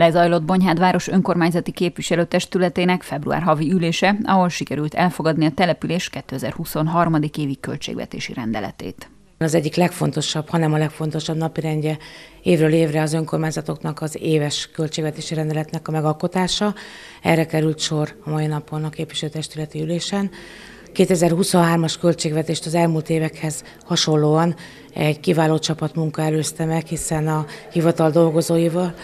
Lezajlott Bonyhád város önkormányzati képviselőtestületének február havi ülése, ahol sikerült elfogadni a település 2023. évi költségvetési rendeletét. Az egyik legfontosabb, hanem a legfontosabb napirendje évről évre az önkormányzatoknak az éves költségvetési rendeletnek a megalkotása. Erre került sor a mai napon a képviselőtestületi ülésen. 2023-as költségvetést az elmúlt évekhez hasonlóan egy kiváló csapat munka előzte meg, hiszen a hivatal dolgozóival,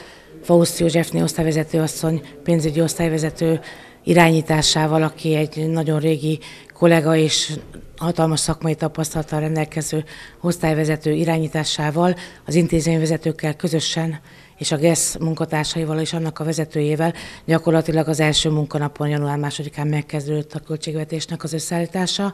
Fausz Józsefné osztályvezető asszony, pénzügyi osztályvezető irányításával, aki egy nagyon régi kollega és hatalmas szakmai tapasztalattal rendelkező osztályvezető irányításával, az intézményvezetőkkel közösen és a GESZ munkatársaival és annak a vezetőjével gyakorlatilag az első munkanapon, január másodikán megkezdődött a költségvetésnek az összeállítása.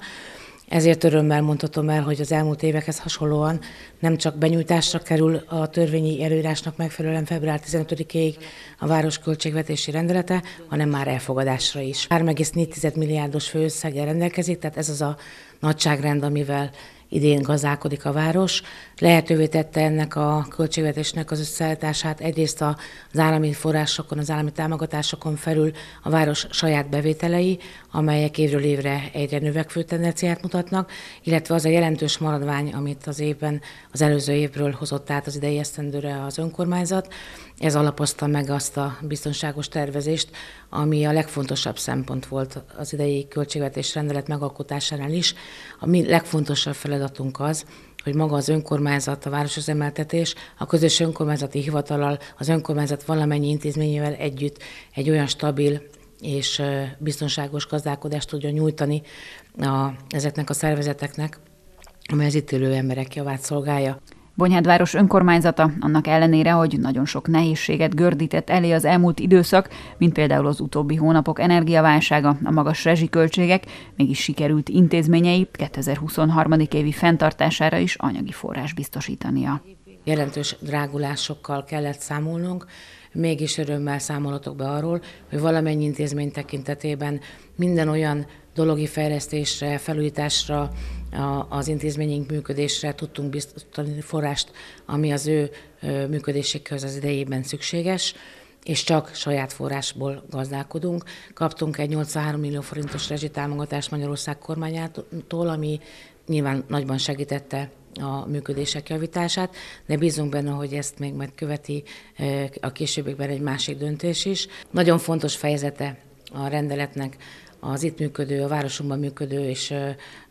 Ezért örömmel mondhatom el, hogy az elmúlt évekhez hasonlóan nem csak benyújtásra kerül a törvényi előírásnak megfelelően február 15-ig a város költségvetési rendelete, hanem már elfogadásra is. 3,4 milliárdos főösszeggel rendelkezik, tehát ez az a nagyságrend, amivel idén gazdálkodik a város. Lehetővé tette ennek a költségvetésnek az összeállítását egyrészt az állami forrásokon, az állami támogatásokon felül a város saját bevételei, amelyek évről évre egyre növekvő tendenciát mutatnak, illetve az a jelentős maradvány, amit az évben az előző évről hozott át az idei esztendőre az önkormányzat, ez alapozta meg azt a biztonságos tervezést, ami a legfontosabb szempont volt az idei költségvetés rendelet megalkotásánál is. A mi legfontosabb feladatunk az, hogy maga az önkormányzat, a városüzemeltetés, a közös önkormányzati hivatalal, az önkormányzat valamennyi intézményével együtt egy olyan stabil és biztonságos gazdálkodást tudja nyújtani a, ezeknek a szervezeteknek, amely az itt élő emberek javát szolgálja. Bonyhádváros önkormányzata, annak ellenére, hogy nagyon sok nehézséget gördített elé az elmúlt időszak, mint például az utóbbi hónapok energiaválsága, a magas rezsiköltségek, mégis sikerült intézményei 2023. évi fenntartására is anyagi forrás biztosítania. Jelentős drágulásokkal kellett számolnunk, mégis örömmel számolatok be arról, hogy valamennyi intézmény tekintetében minden olyan dologi fejlesztésre, felújításra, az intézményünk működésre tudtunk biztosítani forrást, ami az ő működésékhöz az idejében szükséges és csak saját forrásból gazdálkodunk. Kaptunk egy 83 millió forintos rezsitámogatást Magyarország kormányától, ami nyilván nagyban segítette a működések javítását, de bízunk benne, hogy ezt még majd követi a későbbiekben egy másik döntés is. Nagyon fontos fejezete a rendeletnek az itt működő, a városunkban működő és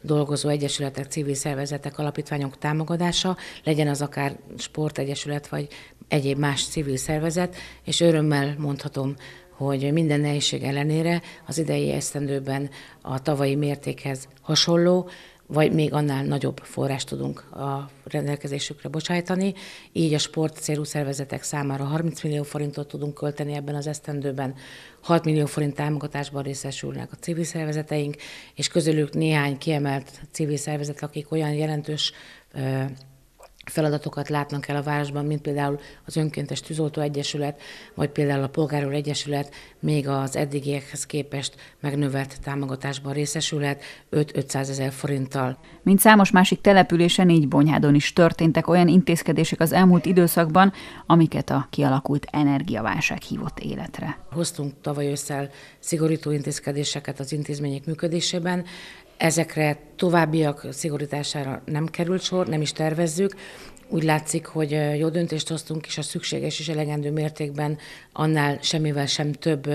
dolgozó egyesületek, civil szervezetek, alapítványok támogatása, legyen az akár sportegyesület vagy egyéb más civil szervezet, és örömmel mondhatom, hogy minden nehézség ellenére az idei esztendőben a tavalyi mértékhez hasonló vagy még annál nagyobb forrást tudunk a rendelkezésükre bocsájtani. Így a sport célú szervezetek számára 30 millió forintot tudunk költeni ebben az esztendőben, 6 millió forint támogatásban részesülnek a civil szervezeteink, és közülük néhány kiemelt civil szervezet, akik olyan jelentős feladatokat látnak el a városban, mint például az Önkéntes Tűzoltó Egyesület, vagy például a Polgárőr Egyesület még az eddigiekhez képest megnövelt támogatásban részesülhet 5-500 ezer forinttal. Mint számos másik településen, így Bonyhádon is történtek olyan intézkedések az elmúlt időszakban, amiket a kialakult energiaválság hívott életre. Hoztunk tavaly ősszel szigorító intézkedéseket az intézmények működésében, Ezekre továbbiak szigorítására nem került sor, nem is tervezzük. Úgy látszik, hogy jó döntést hoztunk, és a szükséges és elegendő mértékben annál semmivel sem több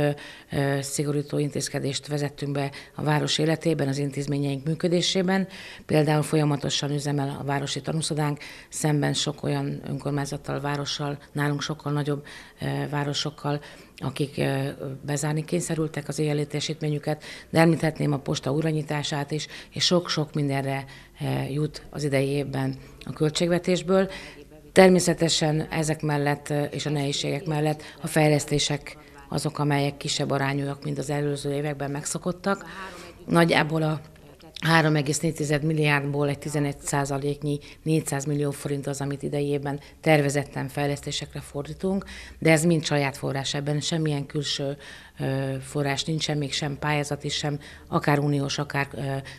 szigorító intézkedést vezettünk be a város életében, az intézményeink működésében. Például folyamatosan üzemel a városi tanúszodánk, szemben sok olyan önkormányzattal, várossal, nálunk sokkal nagyobb városokkal, akik bezárni kényszerültek az éjjelétesítményüket, de említhetném a posta újranyitását is, és sok-sok mindenre jut az idei évben a költségvetésből. Természetesen ezek mellett és a nehézségek mellett a fejlesztések azok, amelyek kisebb arányúak, mint az előző években megszokottak. Nagyjából a 3,4 milliárdból egy 11 százaléknyi 400 millió forint az, amit idejében tervezetten fejlesztésekre fordítunk, de ez mind saját forrás, ebben semmilyen külső forrás nincsen, még sem pályázati, sem akár uniós, akár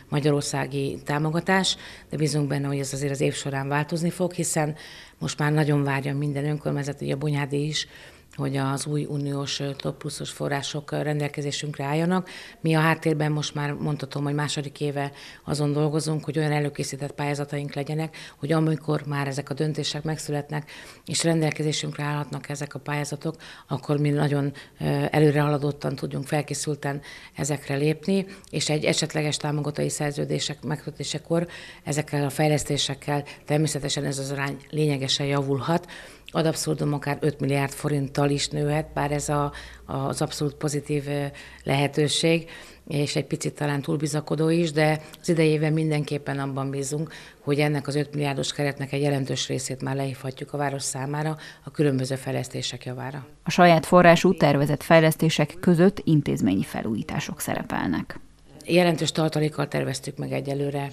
magyarországi támogatás, de bízunk benne, hogy ez azért az év során változni fog, hiszen most már nagyon várja minden önkormányzat, hogy a Bonyádi is, hogy az új uniós top pluszos források rendelkezésünkre álljanak. Mi a háttérben most már mondhatom, hogy második éve azon dolgozunk, hogy olyan előkészített pályázataink legyenek, hogy amikor már ezek a döntések megszületnek, és rendelkezésünkre állhatnak ezek a pályázatok, akkor mi nagyon előre haladottan tudjunk felkészülten ezekre lépni, és egy esetleges támogatói szerződések megkötésekor ezekkel a fejlesztésekkel természetesen ez az arány lényegesen javulhat, ad abszurdum akár 5 milliárd forinttal is nőhet, bár ez a, az abszolút pozitív lehetőség, és egy picit talán túlbizakodó is, de az idejében mindenképpen abban bízunk, hogy ennek az 5 milliárdos keretnek egy jelentős részét már lehívhatjuk a város számára a különböző fejlesztések javára. A saját forrású tervezett fejlesztések között intézményi felújítások szerepelnek. Jelentős tartalékkal terveztük meg egyelőre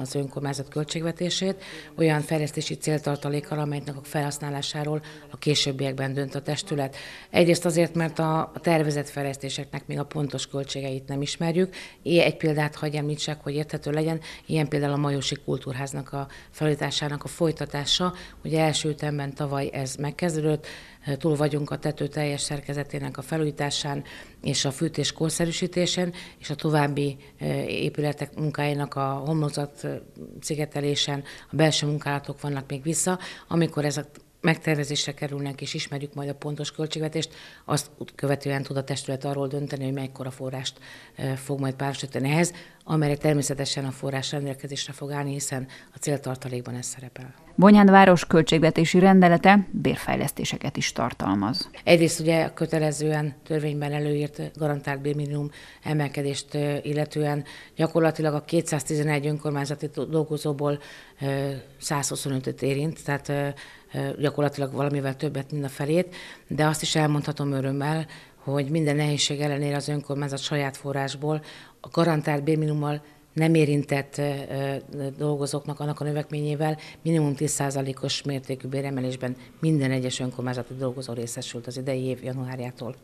az önkormányzat költségvetését, olyan fejlesztési céltartalékkal, amelynek a felhasználásáról a későbbiekben dönt a testület. Egyrészt azért, mert a tervezett fejlesztéseknek még a pontos költségeit nem ismerjük. Én egy példát hagyj említsek, hogy érthető legyen, ilyen például a Majosi Kultúrháznak a felújításának a folytatása. Ugye első ütemben tavaly ez megkezdődött, túl vagyunk a tető teljes szerkezetének a felújításán és a fűtés korszerűsítésen, és a további e, épületek munkáinak a homlokzat e, szigetelésen, a belső munkálatok vannak még vissza, amikor ezek megtervezésre kerülnek, és ismerjük majd a pontos költségvetést, azt követően tud a testület arról dönteni, hogy mekkora forrást e, fog majd párosítani ehhez, amelyre természetesen a forrás rendelkezésre fog állni, hiszen a céltartalékban ez szerepel. Bonyán város költségvetési rendelete bérfejlesztéseket is tartalmaz. Egyrészt ugye kötelezően törvényben előírt garantált bérminimum emelkedést e, illetően gyakorlatilag a 211 önkormányzati dolgozóból 125-öt e, érint, tehát gyakorlatilag valamivel többet, mint a felét, de azt is elmondhatom örömmel, hogy minden nehézség ellenére az önkormányzat saját forrásból a garantált bérminummal nem érintett dolgozóknak annak a növekményével minimum 10%-os mértékű béremelésben minden egyes önkormányzati dolgozó részesült az idei év januárjától.